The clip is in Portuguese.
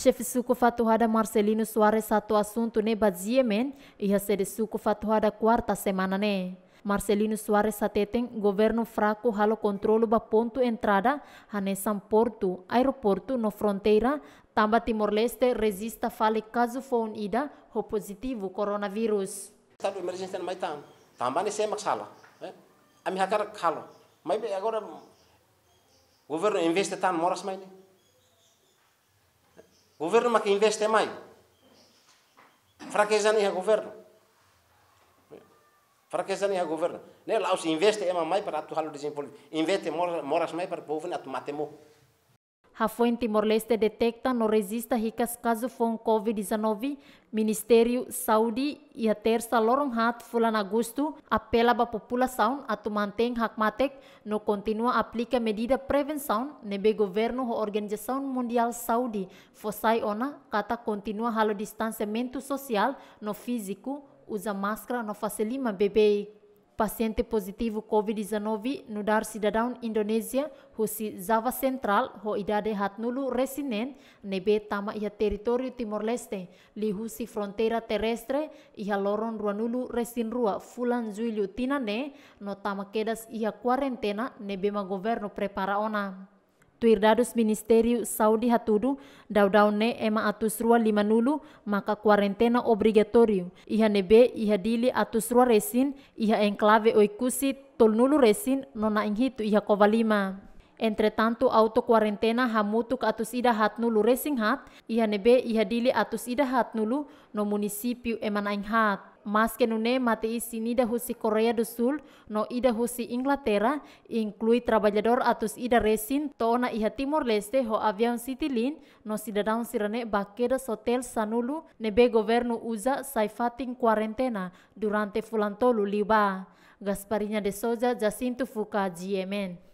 Chefe Suco Fatuhada Marcelino Soares satu assunto ne baziemen ia sede Suco Fatuhada quarta semana ne. Marcelino Soares tem governo fraco halo controlo ba ponto entrada hanesan porto, aeroporto no fronteira, tamba Timor-Leste resista fale caso for ida ho positivo coronavírus. Estado o emergência no tam, tamba ne semak sala. Ami hakar halo. Mai agora governo investe tan moras mai ne. Governo mas que investe é mais, Fraqueza nem é governo. Fraqueza nem é governo. lá, laos investe ema é mais para atu o desenvolvimento. Investe moras mais para povo e atu matemo. É a em Timor-Leste detecta não resista ricas caso com Covid-19. Ministério Saúde e a terça loron hat fulan agosto apela a população a mantém hakmatek no continua aplica medida prevenção nebe governo Organização Mundial Saúde. Fossai ona kata continua halo distanciamento social no físico, usa máscara no lima bebê. paciente positivo COVID-19 no dar cidadão Indonesia, husi Java Central ho idade hat nulu resinen nebe tama ia teritorio Timor-Leste li husi frontera terrestre ia loron rua nulu resin rua fulan tina tinane no tama kedas ia quarentena nebe ma governo prepara ona. Tuirdados Saudi Saúde daudau ne ema atus rua lima nulu, maka kuarentena obligatorium Iha nebe, iha dili atus rua resin, iha enklave oikusi tol nulu resin, nona inghitu iha kovalima. Entretanto, auto kuarentena hamutuk atus ida nulu racing hat, iha nebe iha dili atus ida nulu no município emanaing hat. Mas kenune nune isi nida husi Korea do Sul, no ida husi Inglaterra, inklui trabajador atus ida resin tona iha Timor Leste ho City Lin no cidadão sirane bakeda hotel sanulu, nebe governo uza saifating kuarentena durante fulantolu liba. Gasparinya de Soja Jacinto Fuka, GMN.